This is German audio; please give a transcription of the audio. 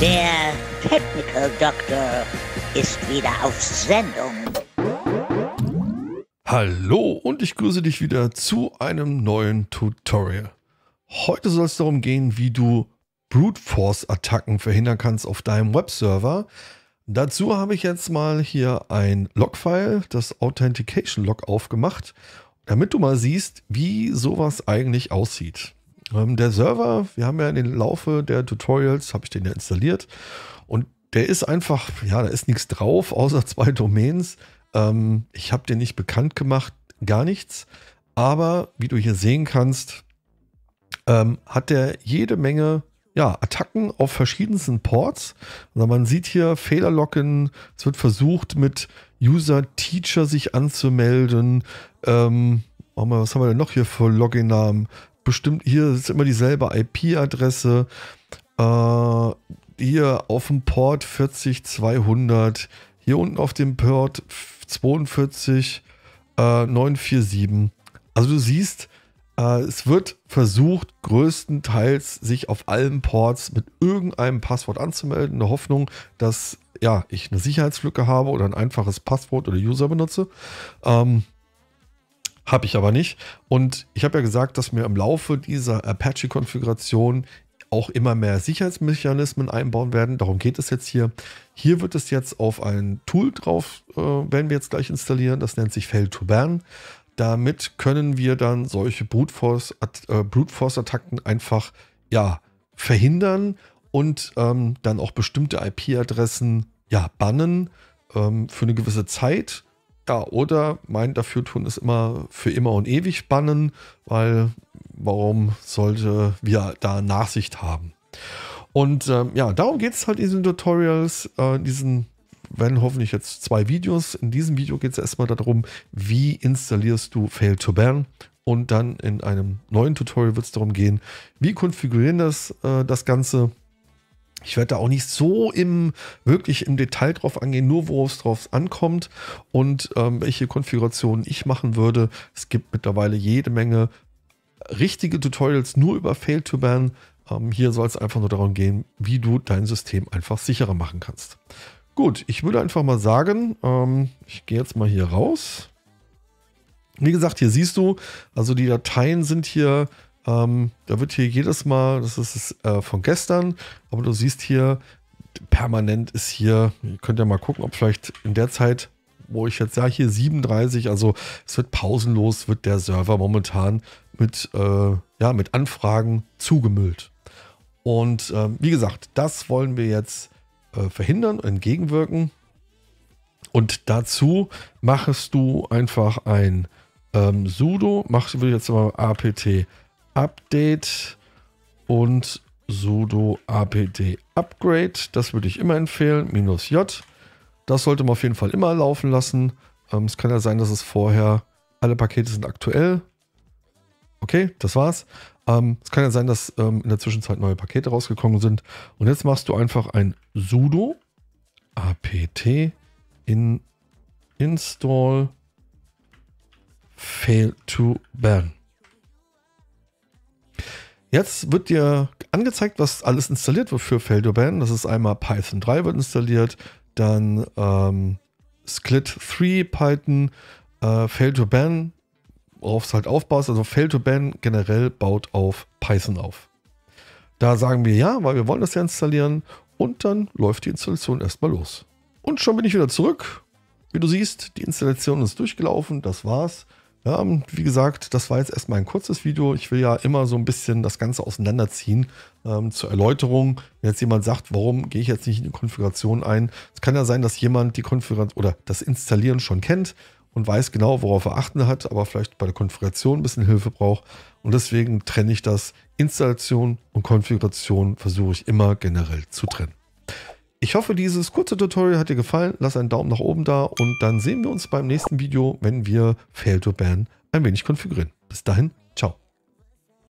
Der Technical Doctor ist wieder auf Sendung. Hallo und ich grüße dich wieder zu einem neuen Tutorial. Heute soll es darum gehen, wie du Brute Force Attacken verhindern kannst auf deinem Webserver. Dazu habe ich jetzt mal hier ein Logfile, das Authentication Log aufgemacht, damit du mal siehst, wie sowas eigentlich aussieht. Ähm, der Server, wir haben ja in den Laufe der Tutorials, habe ich den ja installiert und der ist einfach, ja, da ist nichts drauf, außer zwei Domains. Ähm, ich habe den nicht bekannt gemacht, gar nichts. Aber wie du hier sehen kannst, ähm, hat der jede Menge ja, Attacken auf verschiedensten Ports. Also man sieht hier Fehlerlocken, es wird versucht mit User-Teacher sich anzumelden. Ähm, oh, was haben wir denn noch hier für Login-Namen? bestimmt, hier ist immer dieselbe IP-Adresse. Äh, hier auf dem Port 40200, hier unten auf dem Port 42947. äh, Also du siehst, äh, es wird versucht, größtenteils sich auf allen Ports mit irgendeinem Passwort anzumelden, in der Hoffnung, dass ja, ich eine Sicherheitslücke habe oder ein einfaches Passwort oder User benutze. Ähm, habe ich aber nicht. Und ich habe ja gesagt, dass wir im Laufe dieser Apache-Konfiguration auch immer mehr Sicherheitsmechanismen einbauen werden. Darum geht es jetzt hier. Hier wird es jetzt auf ein Tool drauf, äh, werden wir jetzt gleich installieren. Das nennt sich Fail 2 burn Damit können wir dann solche Brute Force-Attacken äh, einfach ja, verhindern und ähm, dann auch bestimmte IP-Adressen ja, bannen ähm, für eine gewisse Zeit. Ja, oder mein Dafürtun ist immer für immer und ewig bannen, weil warum sollte wir da Nachsicht haben? Und ähm, ja, darum geht es halt in diesen Tutorials, äh, diesen werden hoffentlich jetzt zwei Videos. In diesem Video geht es erstmal darum, wie installierst du Fail to Ban? und dann in einem neuen Tutorial wird es darum gehen, wie konfigurieren das äh, das Ganze ich werde da auch nicht so im wirklich im Detail drauf angehen, nur wo es drauf ankommt und ähm, welche Konfigurationen ich machen würde. Es gibt mittlerweile jede Menge richtige Tutorials nur über Fail to Ban. Ähm, hier soll es einfach nur darum gehen, wie du dein System einfach sicherer machen kannst. Gut, ich würde einfach mal sagen, ähm, ich gehe jetzt mal hier raus. Wie gesagt, hier siehst du, also die Dateien sind hier ähm, da wird hier jedes Mal, das ist äh, von gestern, aber du siehst hier, permanent ist hier, ihr könnt ja mal gucken, ob vielleicht in der Zeit, wo ich jetzt sage, hier 37, also es wird pausenlos, wird der Server momentan mit, äh, ja, mit Anfragen zugemüllt. Und äh, wie gesagt, das wollen wir jetzt äh, verhindern, entgegenwirken. Und dazu machst du einfach ein ähm, sudo, machst du jetzt mal apt Update und sudo apt upgrade. Das würde ich immer empfehlen. Minus J. Das sollte man auf jeden Fall immer laufen lassen. Ähm, es kann ja sein, dass es vorher alle Pakete sind aktuell. Okay, das war's. Ähm, es kann ja sein, dass ähm, in der Zwischenzeit neue Pakete rausgekommen sind. Und jetzt machst du einfach ein sudo apt in install fail to ban. Jetzt wird dir angezeigt, was alles installiert wird für Feldoban. Das ist einmal Python 3 wird installiert, dann ähm, Split 3 Python, äh, Fail-to-Ban, worauf es halt aufbaust. Also Fail-to-Ban generell baut auf Python auf. Da sagen wir ja, weil wir wollen das ja installieren. Und dann läuft die Installation erstmal los. Und schon bin ich wieder zurück. Wie du siehst, die Installation ist durchgelaufen. Das war's. Ja, wie gesagt, das war jetzt erstmal ein kurzes Video. Ich will ja immer so ein bisschen das Ganze auseinanderziehen ähm, zur Erläuterung. Wenn jetzt jemand sagt, warum gehe ich jetzt nicht in die Konfiguration ein? Es kann ja sein, dass jemand die Konfiguration oder das Installieren schon kennt und weiß genau, worauf er achten hat, aber vielleicht bei der Konfiguration ein bisschen Hilfe braucht. Und deswegen trenne ich das. Installation und Konfiguration versuche ich immer generell zu trennen. Ich hoffe, dieses kurze Tutorial hat dir gefallen. Lass einen Daumen nach oben da und dann sehen wir uns beim nächsten Video, wenn wir Fail to Ban ein wenig konfigurieren. Bis dahin, ciao.